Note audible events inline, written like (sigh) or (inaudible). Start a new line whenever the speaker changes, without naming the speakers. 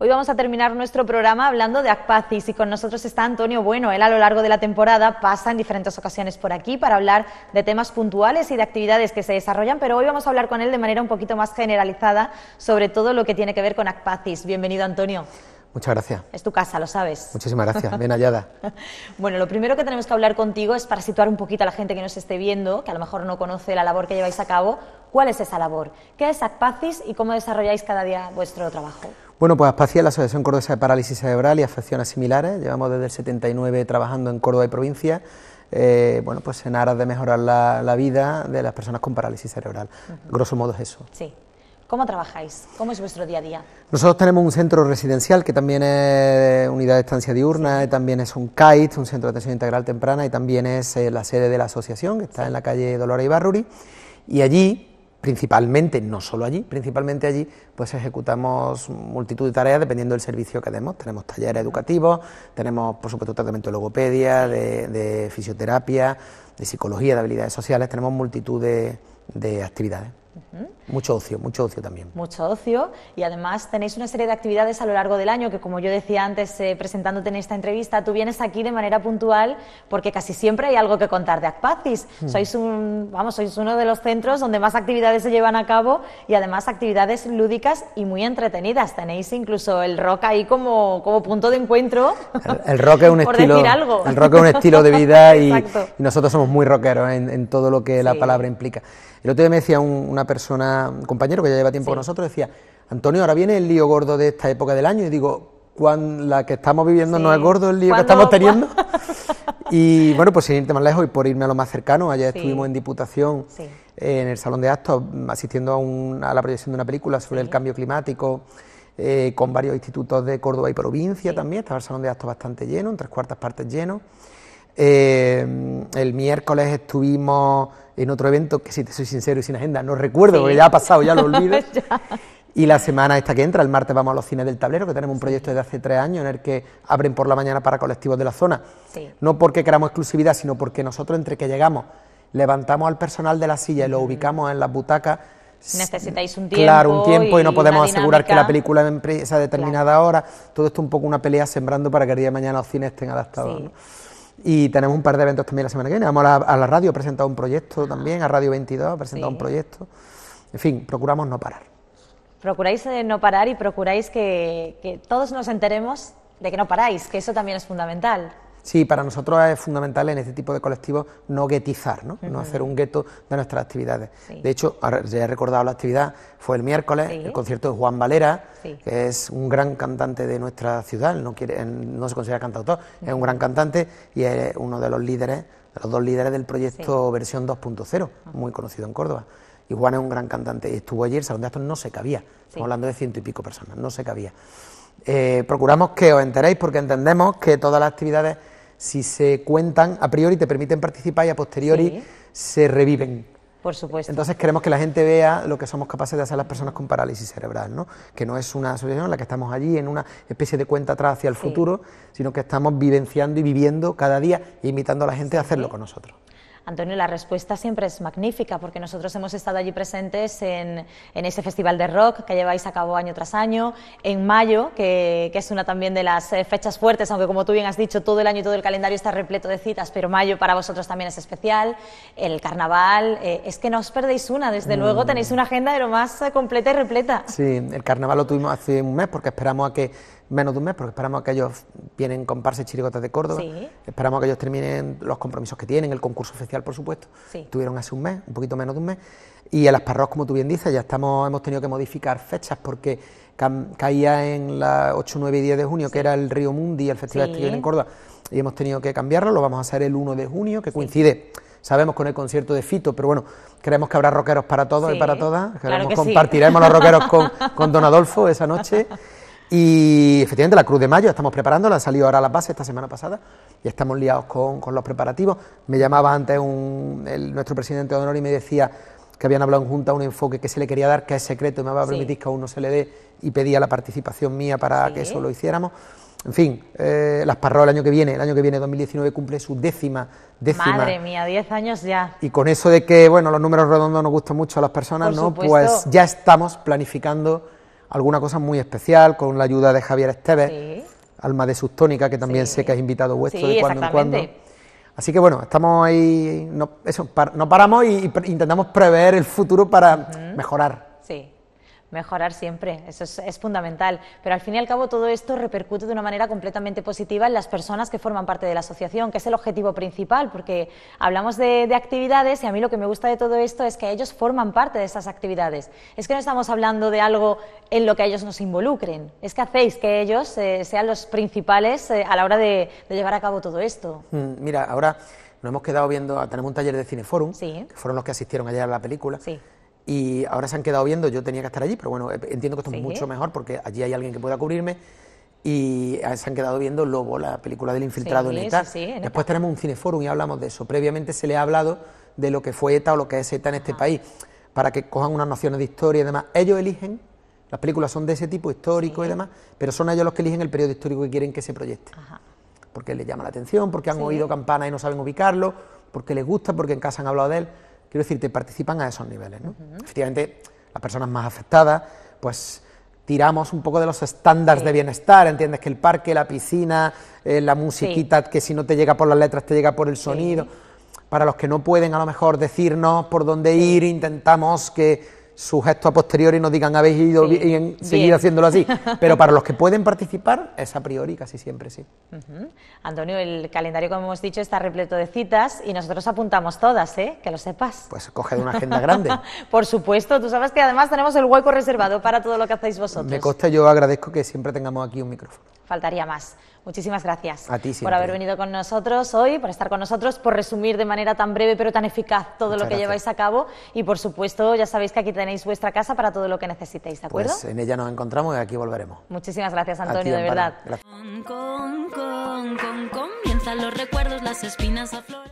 Hoy vamos a terminar nuestro programa hablando de ACPACIS y con nosotros está Antonio Bueno. Él a lo largo de la temporada pasa en diferentes ocasiones por aquí para hablar de temas puntuales y de actividades que se desarrollan, pero hoy vamos a hablar con él de manera un poquito más generalizada sobre todo lo que tiene que ver con ACPACIS. Bienvenido, Antonio. Muchas gracias. Es tu casa, lo sabes. Muchísimas gracias, bien hallada. (laughs) bueno, lo primero que tenemos que hablar contigo es para situar un poquito a la gente que nos esté viendo, que a lo mejor no conoce la labor que lleváis a cabo. ¿Cuál es esa labor? ¿Qué es ACPACIS y cómo desarrolláis cada día vuestro trabajo?
Bueno, pues ASPACIA, la Asociación Cordobesa de Parálisis Cerebral y Afecciones Similares, llevamos desde el 79 trabajando en Córdoba y provincia, eh, bueno, pues en aras de mejorar la, vida de las personas con parálisis cerebral. Grosso modo es eso.
Sí. ¿Cómo trabajáis? ¿Cómo es vuestro día a día?
Nosotros tenemos un centro residencial que también es unidad de estancia diurna, también es un CAIT, un centro de atención integral temprana, y también es eh, la sede de la asociación, que está en la calle Dolores Barruri. Y allí principalmente, no solo allí, principalmente allí, pues ejecutamos multitud de tareas dependiendo del servicio que demos. Tenemos talleres educativos, tenemos, por supuesto, tratamiento de logopedia, de, fisioterapia, de psicología, de habilidades sociales, tenemos multitud de actividades. Mucho ocio, mucho ocio también.
Mucho ocio y además tenéis una serie de actividades a lo largo del año que como yo decía antes eh, presentándote en esta entrevista, tú vienes aquí de manera puntual porque casi siempre hay algo que contar de ACPACIS. Hmm. Sois, un, vamos, sois uno de los centros donde más actividades se llevan a cabo y además actividades lúdicas y muy entretenidas. Tenéis incluso el rock ahí como, como punto de encuentro.
El, rock es un (laughs) estilo, El rock es un estilo de vida y, (laughs) nosotros somos muy rockeros en, todo lo que la palabra implica. El otro día me decía un, una persona, un compañero que ya lleva tiempo con nosotros, decía, Antonio, ahora viene el lío gordo de esta época del año y digo, ¿cuán, la que estamos viviendo no es gordo el lío que estamos teniendo. (laughs) y bueno, pues sin irte más lejos y por irme a lo más cercano, ayer estuvimos en Diputación, eh, en el Salón de Actos, mm, asistiendo a, la proyección de una película sobre el cambio climático. Eh, con varios institutos de Córdoba y provincia también, estaba el salón de actos bastante lleno, en tres cuartas partes lleno. Eh, el miércoles estuvimos en otro evento que, si te soy sincero y sin agenda, no recuerdo, porque ya ha pasado, ya lo olvido. (laughs) Y la semana esta que entra, el martes, vamos a los cines del tablero, que tenemos un proyecto de hace tres años en el que abren por la mañana para colectivos de la zona. No porque queramos exclusividad, sino porque nosotros, entre que llegamos, levantamos al personal de la silla y lo mm. ubicamos en las butacas.
Necesitáis un tiempo. Claro, un tiempo y, no podemos asegurar que la película
empiece a determinada hora. Todo esto es un poco una pelea sembrando para que el día de mañana los cines estén adaptados. Y tenemos un par de eventos también la semana que viene. Vamos a la, radio, he presentado un proyecto ah. también, a Radio 22, he presentado un proyecto. En fin, procuramos no parar.
Procuráis eh, no parar y procuráis que, que todos nos enteremos de que no paráis, que eso también es fundamental.
Sí, para nosotros es fundamental en este tipo de colectivos no guetizar, ¿no? no hacer un gueto de nuestras actividades. De hecho, ya he recordado la actividad, fue el miércoles, el concierto de Juan Valera, que es un gran cantante de nuestra ciudad, no, no se considera cantautor, es un gran cantante y es uno de los líderes, de los dos líderes del proyecto Versión 2.0, muy conocido en Córdoba. Y Juan es un gran cantante y estuvo ayer, el salón de no se cabía, estamos hablando de ciento y pico personas, no se cabía. Eh, procuramos que os enteréis porque entendemos que todas las actividades, si se cuentan a priori, te permiten participar y a posteriori se reviven. Por supuesto. Entonces queremos que la gente vea lo que somos capaces de hacer las personas con parálisis cerebral, ¿no? Que no es una asociación en la que estamos allí en una especie de cuenta atrás hacia el futuro, sino que estamos vivenciando y viviendo cada día e invitando a la gente a hacerlo con nosotros.
Antonio, la respuesta siempre es magnífica porque nosotros hemos estado allí presentes en, ese festival de rock que lleváis a cabo año tras año, en mayo, que, es una también de las eh, fechas fuertes, aunque como tú bien has dicho, todo el año y todo el calendario está repleto de citas, pero mayo para vosotros también es especial, el carnaval, eh, es que no os perdéis una, desde mm. luego tenéis una agenda de lo más eh, completa y repleta.
Sí, el carnaval lo tuvimos hace un mes porque esperamos a que menos de un mes, porque esperamos a que ellos vienen con parse chirigotas de Córdoba, esperamos esperamos que ellos terminen los compromisos que tienen, el concurso oficial por supuesto. Tuvieron hace un mes, un poquito menos de un mes. Y el Asparros, como tú bien dices, ya estamos, hemos tenido que modificar fechas porque caía en la 8, 9 y 10 de junio, que era el Río Mundi, el Festival sí. Este en Córdoba, y hemos tenido que cambiarlo. Lo vamos a hacer el 1 de junio, que coincide sabemos con el concierto de Fito, pero bueno, creemos que habrá rockeros para todos y para todas. compartiremos los rockeros con, (laughs) con, Don Adolfo esa noche. Y efectivamente la Cruz de Mayo estamos preparando, la han salido ahora a las bases esta semana pasada ya estamos liados con, los preparativos. Me llamaba antes un, nuestro presidente de honor y me decía que habían hablado en junta un enfoque que se le quería dar, que es secreto y me va a permitir que a uno se le dé, y pedía la participación mía para que eso lo hiciéramos. En fin, eh, Las parro el año que viene, el año que viene, 2019, cumple su décima, décima. Madre
mía, 10 años ya.
Y con eso de que, bueno, los números redondos nos gustan mucho a las personas, ¿no? Pues ya estamos planificando alguna cosa muy especial con la ayuda de Javier Esteves. Alma de Sustónica, que también sé que has invitado vuestro de cuando en cuando. Así que bueno, estamos ahí, no, eso, no paramos y, intentamos prever el futuro para mejorar.
Sí mejorar siempre, eso es, fundamental. Pero al fin y al cabo todo esto repercute de una manera completamente positiva en las personas que forman parte de la asociación, que es el objetivo principal, porque hablamos de, actividades y a mí lo que me gusta de todo esto es que ellos forman parte de esas actividades. Es que no estamos hablando de algo en lo que ellos nos involucren, es que hacéis que ellos eh, sean los principales eh, a la hora de, llevar a cabo todo esto.
Mm, mira, ahora nos hemos quedado viendo, tenemos un taller de Cineforum, que fueron los que asistieron ayer a la película. Sí y ahora se han quedado viendo, yo tenía que estar allí, pero bueno, eh, entiendo que esto es mucho mejor porque allí hay alguien que pueda cubrirme y eh, se han quedado viendo Lobo, la película del infiltrado en ETA.
Después
tenemos un cineforum y hablamos de eso. Previamente se le ha hablado de lo que fue ETA o lo que es ETA en este país, para que cojan unas nociones de historia y demás. Ellos eligen, las películas son de ese tipo, histórico y demás, pero son ellos los que eligen el periodo histórico que quieren que se proyecte. Ajá. Porque les llama la atención, porque han oído campanas y no saben ubicarlo, porque les gusta, porque en casa han hablado de él quiero decir, te participan a esos niveles. ¿no? Efectivamente, las personas más afectadas, pues tiramos un poco de los estándares de bienestar, entiendes que el parque, la piscina, eh, la musiquita, que si no te llega por las letras, te llega por el sonido. Para los que no pueden a lo mejor decirnos por dónde ir, intentamos que su gesto a posteriori nos digan habéis ido bien, seguir haciéndolo así. (laughs) Pero para los que pueden participar, es a priori casi siempre sí.
Antonio, el calendario, como hemos dicho, está repleto de citas y nosotros apuntamos todas, ¿eh? que lo sepas.
Pues coge una agenda grande.
(laughs) Por supuesto, tú sabes que además tenemos el hueco reservado para todo lo que hacéis vosotros. Me
consta, yo agradezco que siempre tengamos aquí un micrófono.
Faltaría más. Muchísimas gracias por haber venido con nosotros hoy, por estar con nosotros, por resumir de manera tan breve pero tan eficaz todo lo que lleváis a cabo y por supuesto ya sabéis que aquí tenéis vuestra casa para todo lo que necesitéis, ¿de pues acuerdo? Pues
en ella nos encontramos y aquí volveremos.
Muchísimas gracias Antonio, de verdad. comienzan los recuerdos, las espinas a